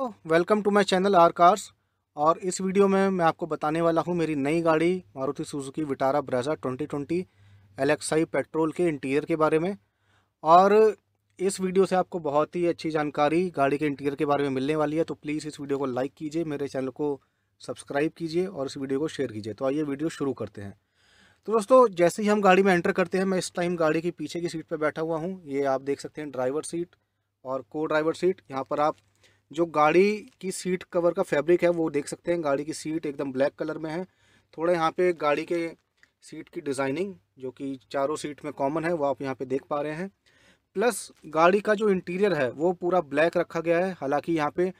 welcome to my channel R cars और इस video में मैं आपको बताने वाला हूँ मेरी नई गाड़ी Maruti Suzuki Vitara Brezza 2020 LXI petrol के इंटीरियर के बारे में और इस वीडियो से आपको बहुत ही अच्छी जानकारी गाड़ी के इंटीरियर के बारे में मिलने वाली है तो प्लीज़ इस वीडियो को लाइक कीजिए मेरे चैनल को सब्सक्राइब कीजिए और इस वीडियो को शेयर कीजिए तो आइए वीडियो शुरू करते हैं तो दोस्तों जैसे ही हम गाड़ी में एंटर करते हैं मैं इस टाइम गाड़ी के पीछे की सीट पर बैठा हुआ हूँ ये आप देख सकते हैं ड्राइवर सीट और को ड्राइवर सीट यहाँ पर आप जो गाड़ी की सीट कवर का फैब्रिक है वो देख सकते हैं गाड़ी की सीट एकदम ब्लैक कलर में है थोड़ा यहाँ पे गाड़ी के सीट की डिज़ाइनिंग जो कि चारों सीट में कॉमन है वो आप यहाँ पे देख पा रहे हैं प्लस गाड़ी का जो इंटीरियर है वो पूरा ब्लैक रखा गया है हालांकि यहाँ पे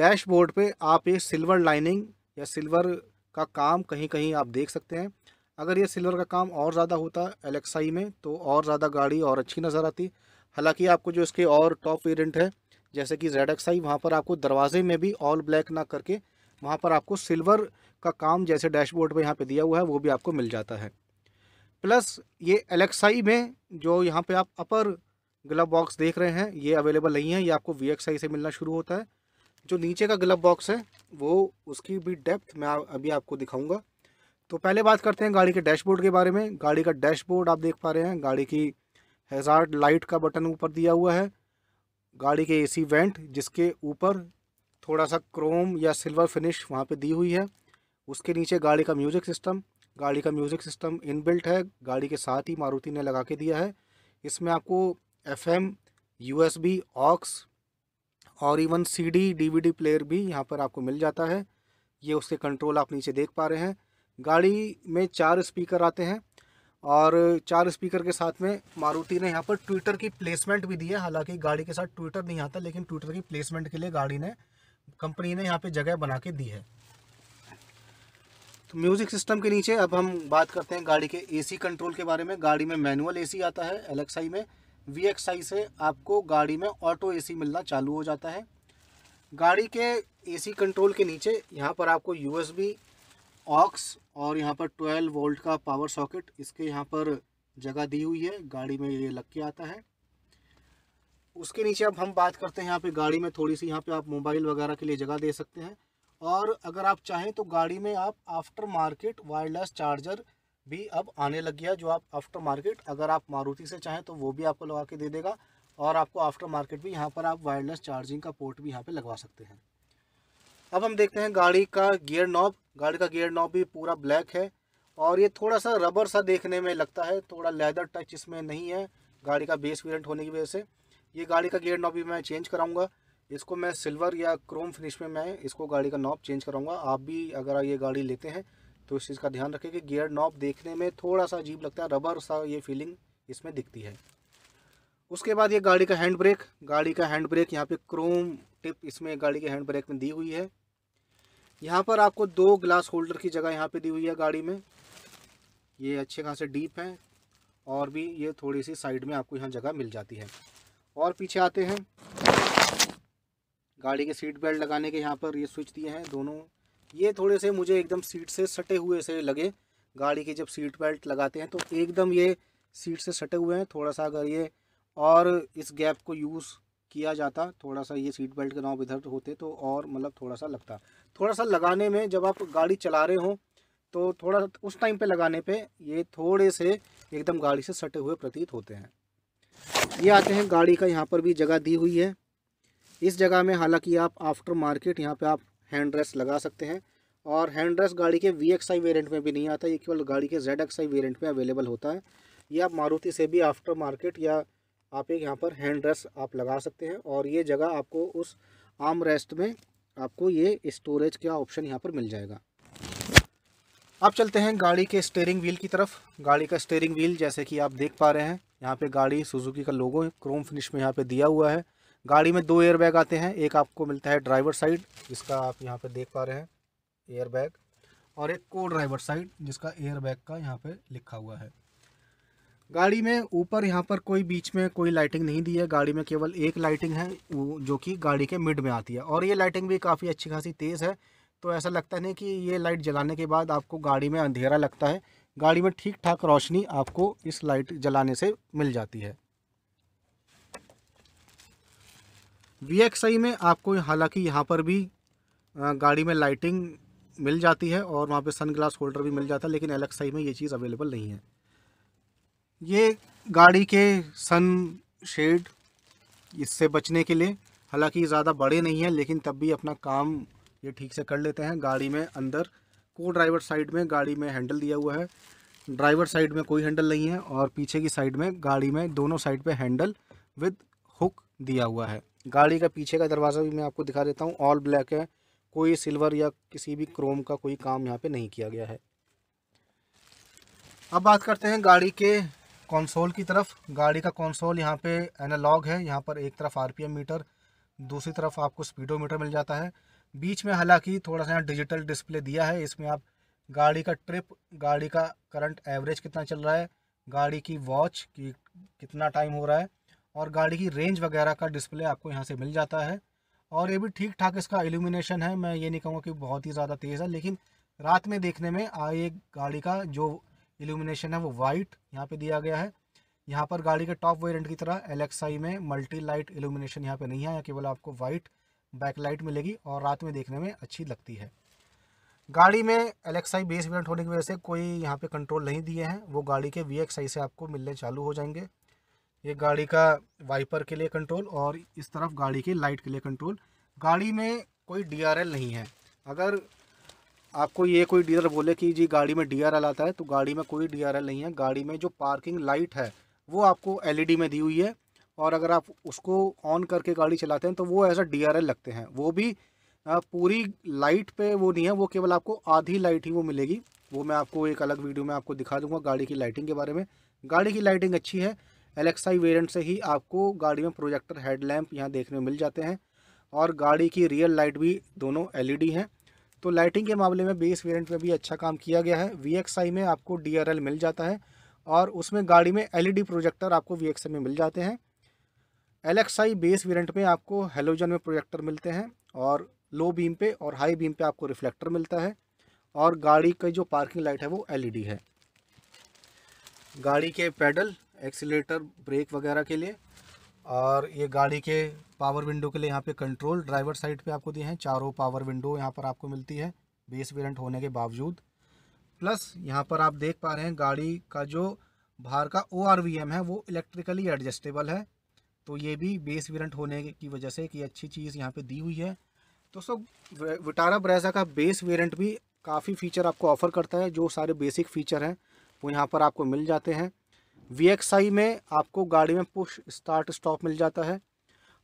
डैशबोर्ड पे आप ये सिल्वर लाइनिंग या सिल्वर का काम कहीं कहीं आप देख सकते हैं अगर ये सिल्वर का काम और ज़्यादा होता एलेक्साई में तो और ज़्यादा गाड़ी और अच्छी नज़र आती हालाँकि आपको जो इसके और टॉप वेरियंट है जैसे कि जेड एक्स आई वहाँ पर आपको दरवाजे में भी ऑल ब्लैक ना करके वहाँ पर आपको सिल्वर का काम जैसे डैशबोर्ड पर यहाँ पे दिया हुआ है वो भी आपको मिल जाता है प्लस ये एलेक्साई में जो यहाँ पे आप अपर ग्लव बॉक्स देख रहे हैं ये अवेलेबल नहीं है ये आपको वी से मिलना शुरू होता है जो नीचे का ग्लव बॉक्स है वो उसकी भी डेप्थ मैं अभी आपको दिखाऊँगा तो पहले बात करते हैं गाड़ी के डैशबोर्ड के बारे में गाड़ी का डैशबोर्ड आप देख पा रहे हैं गाड़ी की हेजार्ड लाइट का बटन ऊपर दिया हुआ है गाड़ी के एसी वेंट जिसके ऊपर थोड़ा सा क्रोम या सिल्वर फिनिश वहाँ पे दी हुई है उसके नीचे गाड़ी का म्यूज़िक सिस्टम गाड़ी का म्यूज़िक सिस्टम इनबिल्ट है गाड़ी के साथ ही मारुति ने लगा के दिया है इसमें आपको F M U S B aux और even C D D V D player भी यहाँ पर आपको मिल जाता है ये उसके कंट्रोल आप नीचे देख पा रहे हैं गाड़ी में चार स्पीकर आते हैं और चार स्पीकर के साथ में मारुति ने यहाँ पर ट्विटर की प्लेसमेंट भी दी है हालांकि गाड़ी के साथ ट्विटर नहीं आता लेकिन ट्विटर की प्लेसमेंट के लिए गाड़ी ने कंपनी ने यहाँ पे जगह बना के दी है तो म्यूज़िक सिस्टम के नीचे अब हम बात करते हैं गाड़ी के एसी कंट्रोल के बारे में गाड़ी में मैनुअल ए आता है एलेक्साई में वी से आपको गाड़ी में ऑटो ए मिलना चालू हो जाता है गाड़ी के ए कंट्रोल के नीचे यहाँ पर आपको यू ऑक्स और यहाँ पर 12 वोल्ट का पावर सॉकेट इसके यहाँ पर जगह दी हुई है गाड़ी में ये लग के आता है उसके नीचे अब हम बात करते हैं यहाँ पे गाड़ी में थोड़ी सी यहाँ पे आप मोबाइल वगैरह के लिए जगह दे सकते हैं और अगर आप चाहें तो गाड़ी में आप आफ्टर मार्केट वायरलेस चार्जर भी अब आने लग गया जो आप आफ्टर मार्केट अगर आप मारुति से चाहें तो वो भी आपको लगा के दे देगा और आपको आफ्टर मार्केट भी यहाँ पर आप वायरलेस चार्जिंग का पोर्ट भी यहाँ पर लगवा सकते हैं अब हम देखते हैं गाड़ी का गियर नॉब गाड़ी का गियर नॉब भी पूरा ब्लैक है और ये थोड़ा सा रबर सा देखने में लगता है थोड़ा लेदर टच इसमें नहीं है गाड़ी का बेस वेरियंट होने की वजह से ये गाड़ी का गियर नॉब भी मैं चेंज कराऊंगा इसको मैं सिल्वर या क्रोम फिनिश में मैं इसको गाड़ी का नॉब चेंज कराऊंगा आप भी अगर ये गाड़ी लेते हैं तो इस चीज़ का ध्यान रखें कि गियर नॉब देखने में थोड़ा सा अजीब लगता है रबर सा ये फीलिंग इसमें दिखती है उसके बाद ये गाड़ी का हैंड ब्रेक गाड़ी का हैंड ब्रेक यहाँ पे क्रोम टिप इसमें गाड़ी के हैंड ब्रेक में दी हुई है यहाँ पर आपको दो ग्लास होल्डर की जगह यहाँ पे दी हुई है गाड़ी में ये अच्छे खासे डीप हैं और भी ये थोड़ी सी साइड में आपको यहाँ जगह मिल जाती है और पीछे आते हैं गाड़ी के सीट बेल्ट लगाने के यहाँ पर ये स्विच दिए हैं दोनों ये थोड़े से मुझे एकदम सीट से सटे हुए से लगे गाड़ी के जब सीट बेल्ट लगाते हैं तो एकदम ये सीट से सटे हुए हैं थोड़ा सा अगर ये और इस गैप को यूज़ किया जाता थोड़ा सा ये सीट बेल्ट के नाव इधर होते तो और मतलब थोड़ा सा लगता थोड़ा सा लगाने में जब आप गाड़ी चला रहे हो तो थोड़ा उस टाइम पे लगाने पे ये थोड़े से एकदम गाड़ी से सटे हुए प्रतीत होते हैं ये आते हैं गाड़ी का यहाँ पर भी जगह दी हुई है इस जगह में हालांकि आप आफ्टर मार्केट यहाँ पे आप हैंड रेस लगा सकते हैं और हैंड रेस गाड़ी के वी एक्स आई वेरियंट में भी नहीं आता ये केवल गाड़ी के जेड एक्स आई वेरियंट में अवेलेबल होता है ये आप मारुति से भी आफ्टर मार्केट या आप एक यहाँ पर हैंड रेस्ट आप लगा सकते हैं और ये जगह आपको उस आर्म रेस्ट में आपको ये स्टोरेज का ऑप्शन यहाँ पर मिल जाएगा अब चलते हैं गाड़ी के स्टेयरिंग व्हील की तरफ गाड़ी का स्टेयरिंग व्हील जैसे कि आप देख पा रहे हैं यहाँ पे गाड़ी सुजुकी का लोगो क्रोम फिनिश में यहाँ पे दिया हुआ है गाड़ी में दो एयरबैग आते हैं एक आपको मिलता है ड्राइवर साइड जिसका आप यहाँ पे देख पा रहे हैं एयरबैग और एक को ड्राइवर साइड जिसका एयरबैग का यहाँ पे लिखा हुआ है गाड़ी में ऊपर यहाँ पर कोई बीच में कोई लाइटिंग नहीं दी है गाड़ी में केवल एक लाइटिंग है जो कि गाड़ी के मिड में आती है और ये लाइटिंग भी काफ़ी अच्छी खासी तेज़ है तो ऐसा लगता नहीं कि ये लाइट जलाने के बाद आपको गाड़ी में अंधेरा लगता है गाड़ी में ठीक ठाक रोशनी आपको इस लाइट जलाने से मिल जाती है वी में आपको हालांकि यहाँ पर भी गाड़ी में लाइटिंग मिल जाती है और वहाँ पे सनग्लास होल्डर भी मिल जाता है लेकिन एल में ये चीज़ अवेलेबल नहीं है ये गाड़ी के सन शेड इससे बचने के लिए हालांकि ज़्यादा बड़े नहीं हैं लेकिन तब भी अपना काम ये ठीक से कर लेते हैं गाड़ी में अंदर को ड्राइवर साइड में गाड़ी में हैंडल दिया हुआ है ड्राइवर साइड में कोई हैंडल नहीं है और पीछे की साइड में गाड़ी में दोनों साइड पे हैंडल विद हुक दिया हुआ है गाड़ी का पीछे का दरवाज़ा भी मैं आपको दिखा देता हूँ ऑल ब्लैक है कोई सिल्वर या किसी भी क्रोम का कोई काम यहाँ पर नहीं किया गया है अब बात करते हैं गाड़ी के कंसोल की तरफ गाड़ी का कंसोल यहाँ पे एनालॉग है यहाँ पर एक तरफ आरपीएम मीटर दूसरी तरफ आपको स्पीडोमीटर मिल जाता है बीच में हालांकि थोड़ा सा यहाँ डिजिटल डिस्प्ले दिया है इसमें आप गाड़ी का ट्रिप गाड़ी का करंट एवरेज कितना चल रहा है गाड़ी की वॉच की कितना टाइम हो रहा है और गाड़ी की रेंज वगैरह का डिस्प्ले आपको यहाँ से मिल जाता है और ये भी ठीक ठाक इसका एल्यूमिनेशन है मैं ये नहीं कहूँगा कि बहुत ही ज़्यादा तेज़ है लेकिन रात में देखने में एक गाड़ी का जो इल्यूमिनेशन है वो वाइट यहाँ पे दिया गया है यहाँ पर गाड़ी के टॉप वेरिएंट की तरह एलेक्साई में मल्टी लाइट इल्यूमिनेशन यहाँ पे नहीं है केवल आपको वाइट बैकलाइट मिलेगी और रात में देखने में अच्छी लगती है गाड़ी में एलेक्साई बेस वेरिएंट होने की वजह से कोई यहाँ पे कंट्रोल नहीं दिए हैं वो गाड़ी के वी से आपको मिलने चालू हो जाएंगे ये गाड़ी का वाइपर के लिए कंट्रोल और इस तरफ गाड़ी की लाइट के लिए कंट्रोल गाड़ी में कोई डी नहीं है अगर आपको ये कोई डीलर बोले कि जी गाड़ी में डी आता है तो गाड़ी में कोई डी नहीं है गाड़ी में जो पार्किंग लाइट है वो आपको एल e में दी हुई है और अगर आप उसको ऑन करके गाड़ी चलाते हैं तो वो ऐसा डी लगते हैं वो भी पूरी लाइट पे वो नहीं है वो केवल आपको आधी लाइट ही वो मिलेगी वो मैं आपको एक अलग वीडियो में आपको दिखा दूंगा गाड़ी की लाइटिंग के बारे में गाड़ी की लाइटिंग अच्छी है एलेक्साई वेरिएंट से ही आपको गाड़ी में प्रोजेक्टर हेडलैम्प यहाँ देखने में मिल जाते हैं और गाड़ी की रियल लाइट भी दोनों एल e हैं तो लाइटिंग के मामले में बेस वेरिएंट में भी अच्छा काम किया गया है वी में आपको डी मिल जाता है और उसमें गाड़ी में एल प्रोजेक्टर e आपको वी में मिल जाते हैं एल बेस वेरियंट में आपको हेलोजन में प्रोजेक्टर मिलते हैं और लो बीम पे और हाई बीम पे आपको रिफ्लेक्टर मिलता है और गाड़ी की जो पार्किंग लाइट है वो एलईडी e है गाड़ी के पैडल एक्सीटर ब्रेक वगैरह के लिए और ये गाड़ी के पावर विंडो के लिए यहाँ पे कंट्रोल ड्राइवर साइड पे आपको दिए हैं चारों पावर विंडो यहाँ पर आपको मिलती है बेस वेरेंट होने के बावजूद प्लस यहाँ पर आप देख पा रहे हैं गाड़ी का जो बाहर का ओ है वो इलेक्ट्रिकली एडजस्टेबल है तो ये भी बेस वेरेंट होने की वजह से कि अच्छी चीज़ यहाँ पर दी हुई है तो सब विटारा ब्रेजा का बेस वेरेंट भी काफ़ी फीचर आपको ऑफ़र करता है जो सारे बेसिक फीचर हैं वो यहाँ पर आपको मिल जाते हैं वी में आपको गाड़ी में पुश स्टार्ट स्टॉप मिल जाता है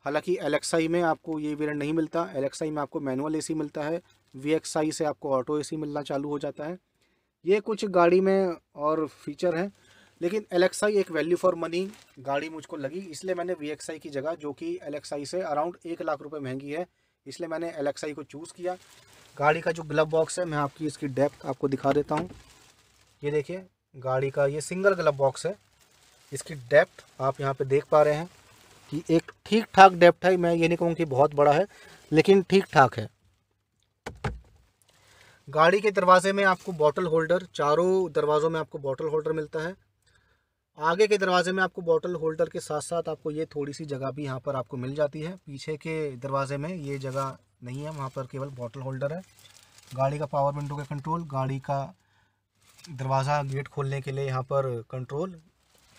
हालांकि एल में आपको ये वेरियंट नहीं मिलता एल में आपको मैनुअल ए मिलता है वी से आपको ऑटो ए मिलना चालू हो जाता है ये कुछ गाड़ी में और फीचर हैं लेकिन एल एक वैल्यू फॉर मनी गाड़ी मुझको लगी इसलिए मैंने वी की जगह जो कि एल से अराउंड एक लाख रुपये महंगी है इसलिए मैंने एल को चूज़ किया गाड़ी का जो ग्लव बॉक्स है मैं आपकी इसकी डेप्थ आपको दिखा देता हूँ ये देखिए गाड़ी का ये सिंगल ग्लव बॉक्स है इसकी डेप्थ आप यहाँ पे देख पा रहे हैं कि एक ठीक ठाक डेप्थ है मैं ये नहीं कहूँ कि बहुत बड़ा है लेकिन ठीक ठाक है गाड़ी के दरवाजे में आपको बॉटल होल्डर चारों दरवाज़ों में आपको बॉटल होल्डर मिलता है आगे के दरवाजे में आपको बॉटल होल्डर के साथ साथ आपको ये थोड़ी सी जगह भी यहाँ पर आपको मिल जाती है पीछे के दरवाजे में ये जगह नहीं है वहाँ पर केवल बॉटल होल्डर है गाड़ी का पावर विंडो का कंट्रोल गाड़ी का दरवाज़ा गेट खोलने के लिए यहाँ पर कंट्रोल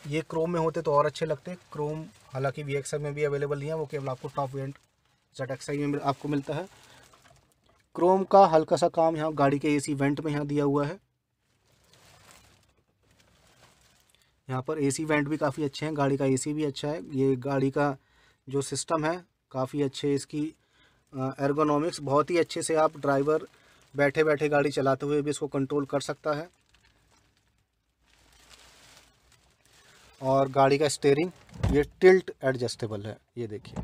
ये क्रोम में होते तो और अच्छे लगते क्रोम हालांकि वी में भी अवेलेबल नहीं है वो केवल आपको टॉप वेंट जेड में आपको मिलता है क्रोम का हल्का सा काम यहाँ गाड़ी के एसी वेंट में यहाँ दिया हुआ है यहाँ पर एसी वेंट भी काफ़ी अच्छे हैं गाड़ी का एसी भी अच्छा है ये गाड़ी का जो सिस्टम है काफ़ी अच्छे इसकी एर्गोनॉमिक्स बहुत ही अच्छे से आप ड्राइवर बैठे बैठे गाड़ी चलाते हुए भी इसको कंट्रोल कर सकता है और गाड़ी का स्टेयरिंग ये टिल्ट एडजस्टेबल है ये देखिए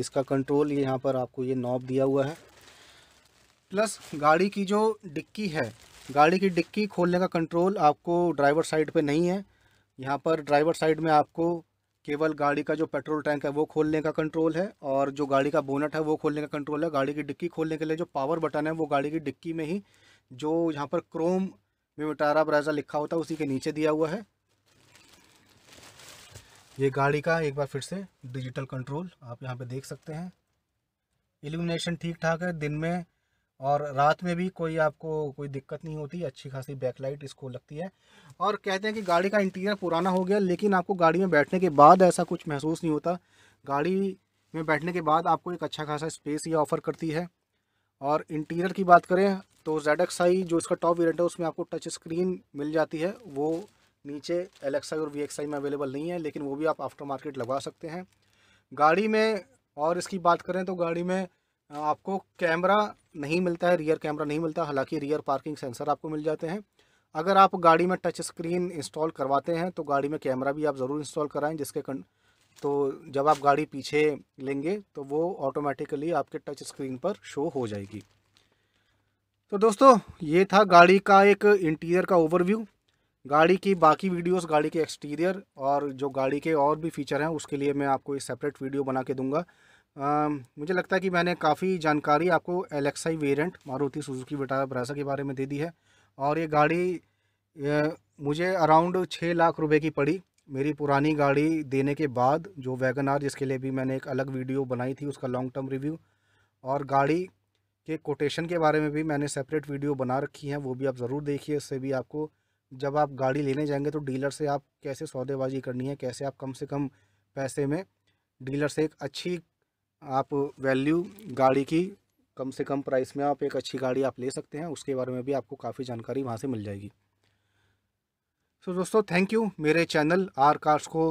इसका कंट्रोल ये यहाँ पर आपको ये नॉब दिया हुआ है प्लस गाड़ी की जो डिक्की है गाड़ी की डिक्की खोलने का कंट्रोल आपको ड्राइवर साइड पे नहीं है यहाँ पर ड्राइवर साइड में आपको केवल गाड़ी का जो पेट्रोल टैंक है वो खोलने का कंट्रोल है और जो गाड़ी का बोनट है वो खोलने का कंट्रोल है गाड़ी की डिक्की खोलने के लिए जो पावर बटन है वो गाड़ी की डिक्की में ही जो यहाँ पर क्रोम में मिटारा ब्राइजा लिखा होता है उसी के नीचे दिया हुआ है ये गाड़ी का एक बार फिर से डिजिटल कंट्रोल आप यहाँ पे देख सकते हैं एल्यूमिनेशन ठीक ठाक है दिन में और रात में भी कोई आपको कोई दिक्कत नहीं होती अच्छी खासी बैकलाइट इसको लगती है और कहते हैं कि गाड़ी का इंटीरियर पुराना हो गया लेकिन आपको गाड़ी में बैठने के बाद ऐसा कुछ महसूस नहीं होता गाड़ी में बैठने के बाद आपको एक अच्छा खासा स्पेस ये ऑफ़र करती है और इंटीरियर की बात करें तो जेड जो इसका टॉप वेरियंट है उसमें आपको टच स्क्रीन मिल जाती है वो नीचे एल और वी में अवेलेबल नहीं है लेकिन वो भी आप आफ्टर मार्केट लगा सकते हैं गाड़ी में और इसकी बात करें तो गाड़ी में आपको कैमरा नहीं मिलता है रियर कैमरा नहीं मिलता हालांकि रियर पार्किंग सेंसर आपको मिल जाते हैं अगर आप गाड़ी में टच स्क्रीन इंस्टॉल करवाते हैं तो गाड़ी में कैमरा भी आप ज़रूर इंस्टॉल कराएं जिसके कन... तो जब आप गाड़ी पीछे लेंगे तो वो ऑटोमेटिकली आपके टच स्क्रीन पर शो हो जाएगी तो दोस्तों ये था गाड़ी का एक इंटीरियर का ओवरव्यू गाड़ी की बाकी वीडियोस गाड़ी के एक्सटीरियर और जो गाड़ी के और भी फीचर हैं उसके लिए मैं आपको एक सेपरेट वीडियो बना के दूंगा आ, मुझे लगता है कि मैंने काफ़ी जानकारी आपको LXI variant Maruti Suzuki Vitara Brezza के बारे में दे दी है और ये गाड़ी ये, मुझे अराउंड छः लाख रुपये की पड़ी मेरी पुरानी गाड़ी देने के बाद जो वैगन आर जिसके लिए भी मैंने एक अलग वीडियो बनाई थी उसका लॉन्ग टर्म रिव्यू और गाड़ी के कोटेशन के बारे में भी मैंने सेपरेट वीडियो बना रखी है वो भी आप ज़रूर देखिए इससे भी आपको जब आप गाड़ी लेने जाएंगे तो डीलर से आप कैसे सौदेबाजी करनी है कैसे आप कम से कम पैसे में डीलर से एक अच्छी आप वैल्यू गाड़ी की कम से कम प्राइस में आप एक अच्छी गाड़ी आप ले सकते हैं उसके बारे में भी आपको काफ़ी जानकारी वहाँ से मिल जाएगी सो so, दोस्तों थैंक यू मेरे चैनल आर कार्स को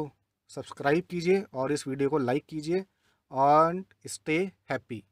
सब्सक्राइब कीजिए और इस वीडियो को लाइक कीजिए और स्टे हैप्पी